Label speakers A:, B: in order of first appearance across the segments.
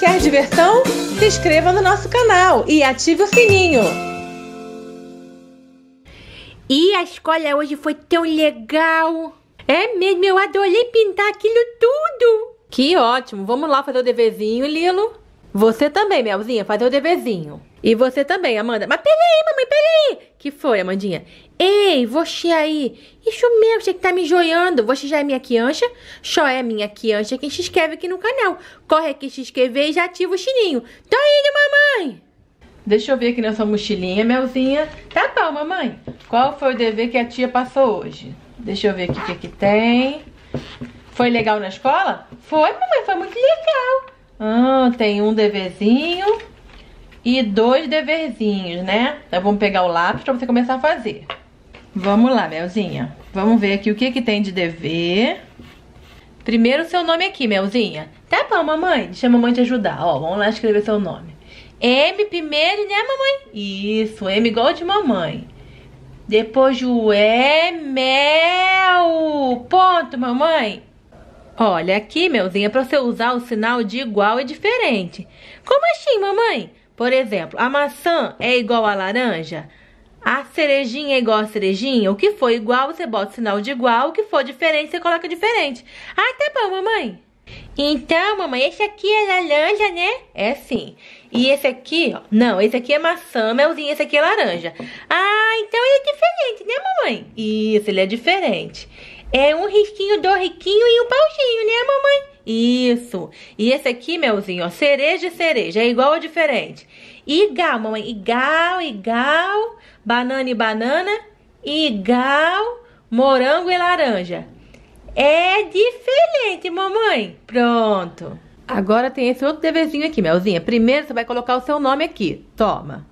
A: Quer diversão? Se inscreva no nosso canal e ative o sininho. E a escola hoje foi tão legal. É mesmo, eu adorei pintar aquilo tudo. Que ótimo. Vamos lá fazer o deverzinho, Lilo. Você também, Melzinha, fazer o deverzinho. E você também, Amanda. Mas peraí, mamãe, peraí! Que foi, Amandinha? Ei, você aí! Isso mesmo, você que tá me joiando. Você já é minha criança? Só é minha criança quem se inscreve aqui no canal. Corre aqui se inscrever e já ativa o sininho. Tô tá indo, mamãe! Deixa eu ver aqui na sua mochilinha, Melzinha. Tá bom, mamãe. Qual foi o dever que a tia passou hoje? Deixa eu ver aqui o que, que tem. Foi legal na escola? Foi, mamãe, foi muito legal. Ah, tem um deverzinho e dois deverzinhos, né? Então vamos pegar o lápis pra você começar a fazer. Vamos lá, Melzinha. Vamos ver aqui o que que tem de dever. Primeiro seu nome aqui, Melzinha. Tá bom, mamãe? Deixa a mamãe te ajudar. Ó, vamos lá escrever seu nome. M primeiro, né, mamãe? Isso, M igual de mamãe. Depois o E, mel. Ponto, mamãe. Olha, aqui, Melzinha, é para você usar o sinal de igual e é diferente. Como assim, mamãe? Por exemplo, a maçã é igual à laranja? A cerejinha é igual à cerejinha? O que for igual, você bota o sinal de igual. O que for diferente, você coloca diferente. Ah, tá bom, mamãe. Então, mamãe, esse aqui é laranja, né? É sim. E esse aqui, ó. Não, esse aqui é maçã, melzinho, esse aqui é laranja. Ah, então ele é diferente, né, mamãe? Isso, ele é diferente. É um risquinho, do riquinho e um pauzinho, né, mamãe? Isso. E esse aqui, melzinho, ó, cereja e cereja, é igual ou diferente? Igual, mamãe, igual, igual, banana e banana, igual, morango e laranja. É diferente, mamãe. Pronto. Agora tem esse outro deverzinho aqui, Melzinha. Primeiro você vai colocar o seu nome aqui. Toma.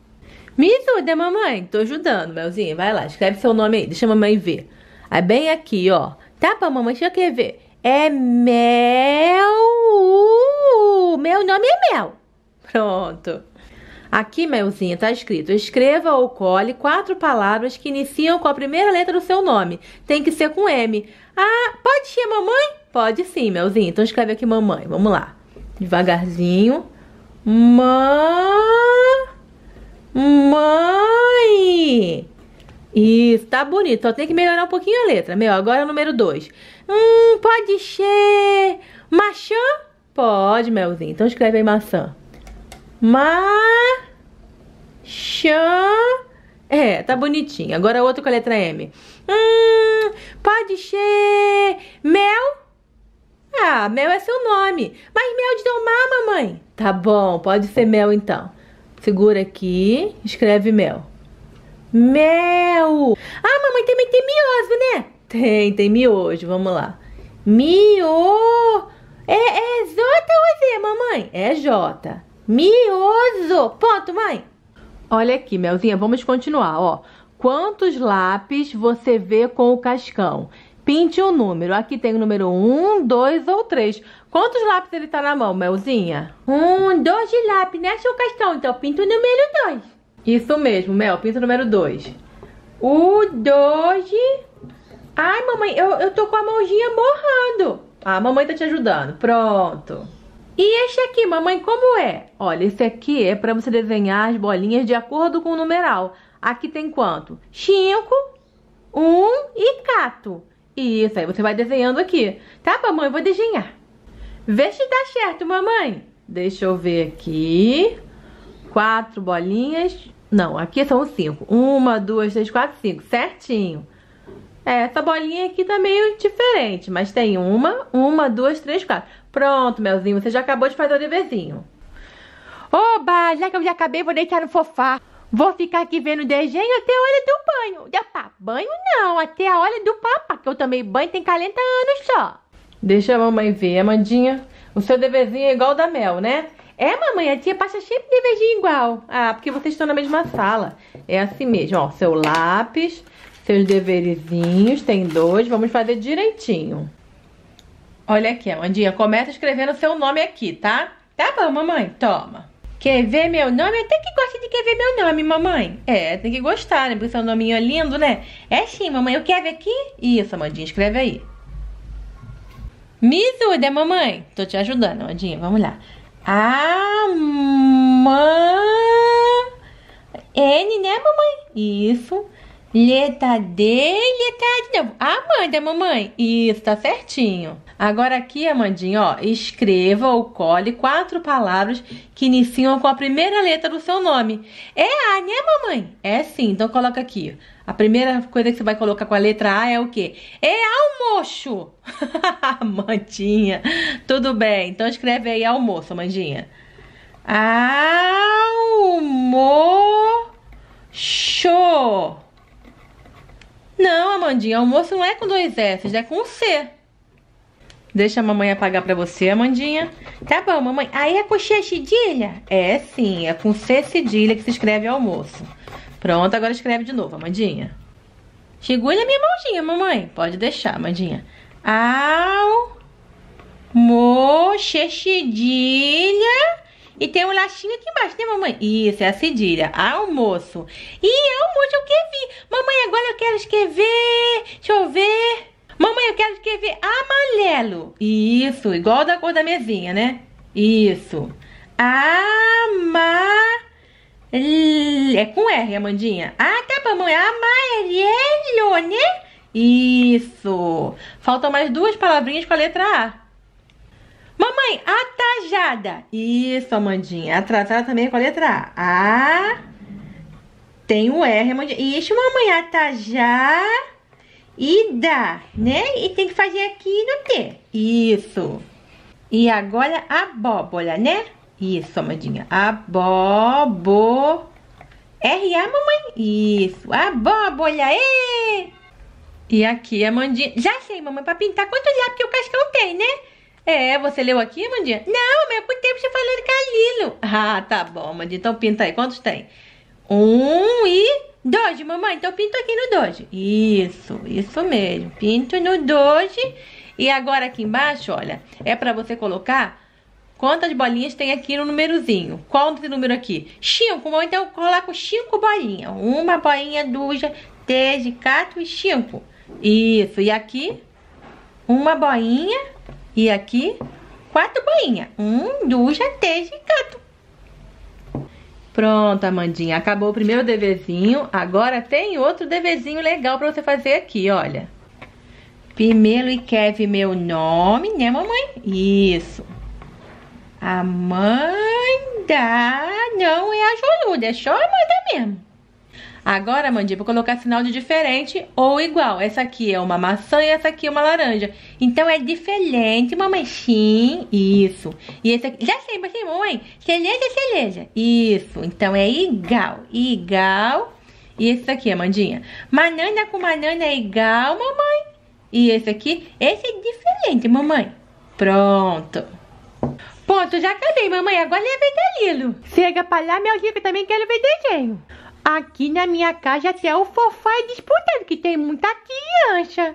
A: Me ajuda, mamãe. Tô ajudando, Melzinha. Vai lá, escreve seu nome aí. Deixa a mamãe ver. É bem aqui, ó. Tá bom, mamãe, deixa eu querer ver. É mel. Uh, meu nome é mel. Pronto. Aqui, Melzinha, tá escrito: escreva ou cole quatro palavras que iniciam com a primeira letra do seu nome. Tem que ser com M. Ah, pode ser mamãe? Pode sim, Melzinha. Então escreve aqui mamãe. Vamos lá. Devagarzinho. Mãe. Mãe. Isso, tá bonito. Só tem que melhorar um pouquinho a letra. Meu, agora é o número 2. Hum, pode ser maçã? Pode, Melzinho. Então escreve aí maçã. Maçã. É, tá bonitinho. Agora outro com a letra M. Hum, pode ser mel? Ah, mel é seu nome. Mas mel de domar, mamãe. Tá bom, pode ser mel então. Segura aqui, escreve mel. Mel! Ah, mamãe, também tem miojo, né? Tem, tem miojo, vamos lá. Mio... É, é J ou é Z, mamãe? É J. Mioso! Ponto, mãe. Olha aqui, Melzinha, vamos continuar, ó. Quantos lápis você vê com o cascão? Pinte o um número. Aqui tem o número 1, um, 2 ou 3. Quantos lápis ele tá na mão, Melzinha? Um, dois de lápis, né, seu cascão? Então pinta o número 2. Isso mesmo, Mel. Pinto número 2. O 2. Ai, mamãe, eu, eu tô com a mãozinha morrando. Ah, a mamãe tá te ajudando. Pronto. E este aqui, mamãe, como é? Olha, esse aqui é para você desenhar as bolinhas de acordo com o numeral. Aqui tem quanto? 5, 1 um, e cato. Isso, aí você vai desenhando aqui. Tá, mamãe? Eu vou desenhar. Vê se dá tá certo, mamãe. Deixa eu ver aqui. Quatro bolinhas. Não, aqui é são cinco. Uma, duas, três, quatro, cinco. Certinho. É, essa bolinha aqui tá meio diferente, mas tem uma, uma, duas, três, quatro. Pronto, Melzinho, você já acabou de fazer o deverzinho. Oba, já que eu já acabei, vou deitar no fofá. Vou ficar aqui vendo o desenho até a hora do banho. Da banho não, até a hora do papá, que eu tomei banho tem 40 anos só. Deixa a mamãe ver, Amandinha. O seu deverzinho é igual o da Mel, né? É, mamãe, a tia passa sempre de beijinho igual. Ah, porque vocês estão na mesma sala. É assim mesmo, ó. Seu lápis, seus deverezinhos, tem dois. Vamos fazer direitinho. Olha aqui, Amandinha, começa escrevendo seu nome aqui, tá? Tá bom, mamãe, toma. Quer ver meu nome? Até que gosta de quer ver meu nome, mamãe. É, tem que gostar, né? Porque seu nominho é lindo, né? É sim, mamãe, eu quero ver aqui. Isso, Amandinha, escreve aí. Me mamãe. Tô te ajudando, Amandinha, vamos lá. A mãe. N, né, mamãe? Isso. Letra D, letra de novo. A mãe da mamãe. Isso, tá certinho. Agora aqui, Amandinha, ó, escreva ou cole quatro palavras que iniciam com a primeira letra do seu nome. É A, né, mamãe? É sim, então coloca aqui. A primeira coisa que você vai colocar com a letra A é o quê? É almoço! Mandinha, tudo bem. Então escreve aí almoço, Mandinha. Almoço. Não, Amandinha, almoço não é com dois S, é com um C. Deixa a mamãe apagar pra você, Amandinha. Tá bom, mamãe. Aí é com C cedilha? É sim, é com C cedilha que se escreve almoço. Pronto, agora escreve de novo, Amandinha. Segura minha mãozinha, mamãe. Pode deixar, Amandinha. Ao cedilha. E tem um lacinho aqui embaixo, né, mamãe? Isso, é a cedilha. Almoço. E almoço eu quero vir. Mamãe, agora eu quero escrever. Deixa eu ver. Mamãe, eu quero escrever amarelo. Isso, igual da cor da mesinha, né? Isso. Amarelo. É com R, Amandinha. Ah, tá, mamãe. Amarelo, né? Isso. Faltam mais duas palavrinhas com a letra A. Mamãe, atajada. Isso, Amandinha. Atrasada também é com a letra A. A. Tem o R, Amandinha. Isso, mamãe. Atajada. Ida, né? E tem que fazer aqui no T. Isso. E agora abóbora, né? Isso, amadinha. Abobo. R-A, mamãe? Isso. olha aí. e aqui, Amandinha. Já sei, mamãe, pra pintar quantos lápis que o Cascão tem, né? É, você leu aqui, Amandinha? Não, mas há quanto tempo você falou de Calilo? Ah, tá bom, Amandinha. Então pinta aí. Quantos tem? Um e dois, mamãe. Então pinto aqui no dois. Isso, isso mesmo. Pinto no dois. E agora aqui embaixo, olha, é pra você colocar Quantas bolinhas tem aqui no númerozinho? Qual esse número aqui? 5. Bom, então eu coloco 5 bolinhas. Uma bolinha, duas, três, quatro e cinco. Isso. E aqui, uma bolinha. E aqui, quatro bolinhas. Um, duas, três e quatro. Pronto, Amandinha. Acabou o primeiro deverzinho. Agora tem outro deverzinho legal pra você fazer aqui, olha. Pimelo e Kevin, meu nome, né, mamãe? Isso. Amanda não é a deixou a mãe Amanda mesmo. Agora, Amandinha, vou colocar sinal de diferente ou igual. Essa aqui é uma maçã e essa aqui é uma laranja. Então, é diferente, mamãe. Sim, isso. E esse aqui... Já sei, mas sim, mamãe. Celeja, celeja. Isso. Então, é igual. Igual. E esse aqui, Amandinha. Manana com banana é igual, mamãe. E esse aqui? Esse é diferente, mamãe. Pronto. Ponto, já acabei, mamãe. Agora levei é Danilo. Chega pra lá, meu Zico, também quero ver desenho. Aqui na minha casa até o fofá é disputando, que tem muita criança.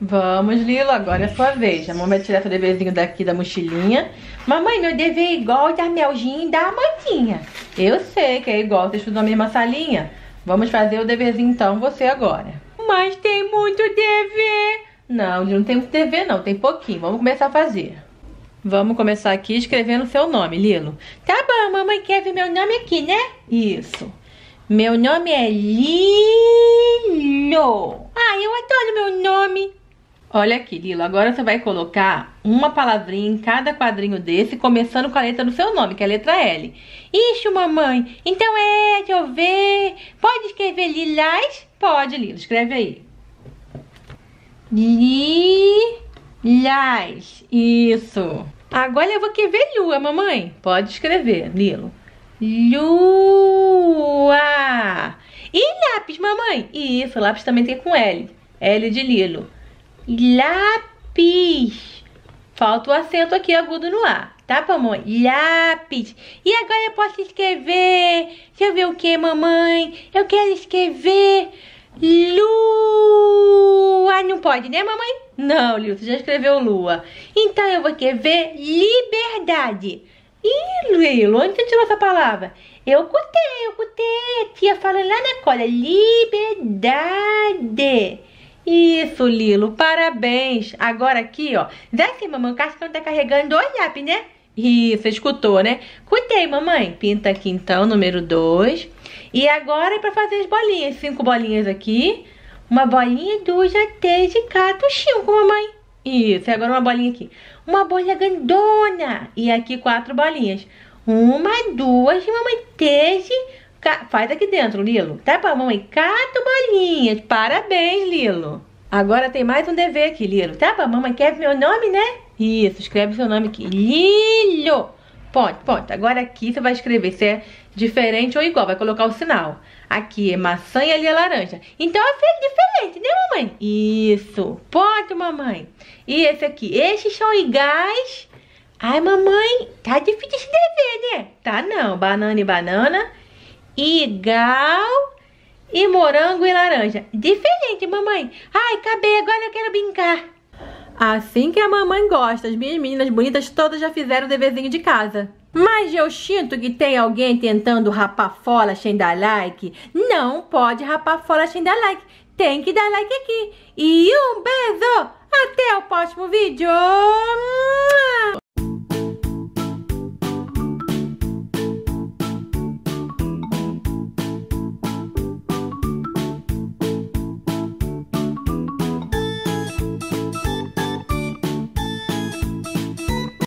A: Vamos, Lilo, agora é a sua vez. A mamãe vai tirar seu deverzinho daqui da mochilinha. Mamãe, meu dever é igual da Melzinha e da Amandinha. Eu sei que é igual, vocês estudam na mesma salinha. Vamos fazer o deverzinho então, você agora. Mas tem muito dever. Não, não tem muito dever não, tem pouquinho. Vamos começar a fazer. Vamos começar aqui escrevendo seu nome, Lilo. Tá bom, mamãe quer ver meu nome aqui, né? Isso. Meu nome é Lilo. Ah, eu adoro meu nome. Olha aqui, Lilo, agora você vai colocar uma palavrinha em cada quadrinho desse, começando com a letra do seu nome, que é a letra L. Isso, mamãe, então é, deixa eu ver. Pode escrever lilás? Pode, Lilo, escreve aí. Lilás, isso. Agora eu vou querer lua, mamãe. Pode escrever, Nilo. Lua. E lápis, mamãe? Isso, lápis também tem com L. L de Lilo. Lápis. Falta o acento aqui agudo no A. Tá, mamãe? Lápis. E agora eu posso escrever. Deixa eu ver o que, mamãe? Eu quero escrever. Lua! Não pode, né, mamãe? Não, Lilo, você já escreveu lua. Então eu vou escrever liberdade. Ih, Lilo, onde você tirou essa palavra? Eu cutei, eu cutei. A tia fala lá na cola, liberdade. Isso, Lilo, parabéns. Agora aqui, ó. se mamãe, o Cascão tá carregando dois lápis, né? Isso, escutou, né? Cuidei, mamãe. Pinta aqui então, número 2. E agora é para fazer as bolinhas. Cinco bolinhas aqui. Uma bolinha, duas, três e quatro, cinco, mamãe. Isso, e agora uma bolinha aqui. Uma bolha grandona. E aqui quatro bolinhas. Uma, duas, mamãe, três ca... Faz aqui dentro, Lilo. Tá bom, mamãe? Quatro bolinhas. Parabéns, Lilo. Agora tem mais um dever aqui, Lilo. Tá bom, mamãe? Quer ver meu nome, né? Isso, escreve seu nome aqui. Lilho! Ponto, ponto. Agora aqui você vai escrever se é diferente ou igual. Vai colocar o sinal. Aqui é maçã e ali é laranja. Então é diferente, né, mamãe? Isso. Ponto, mamãe. E esse aqui? Estes são iguais. Ai, mamãe, tá difícil escrever, né? Tá não. Banana e banana. Igual e morango e laranja. Diferente, mamãe. Ai, acabei, agora eu quero brincar. Assim que a mamãe gosta, as minhas meninas bonitas todas já fizeram o deverzinho de casa. Mas eu sinto que tem alguém tentando rapar fora sem dar like. Não pode rapar fora sem dar like. Tem que dar like aqui. E um beijo! Até o próximo vídeo!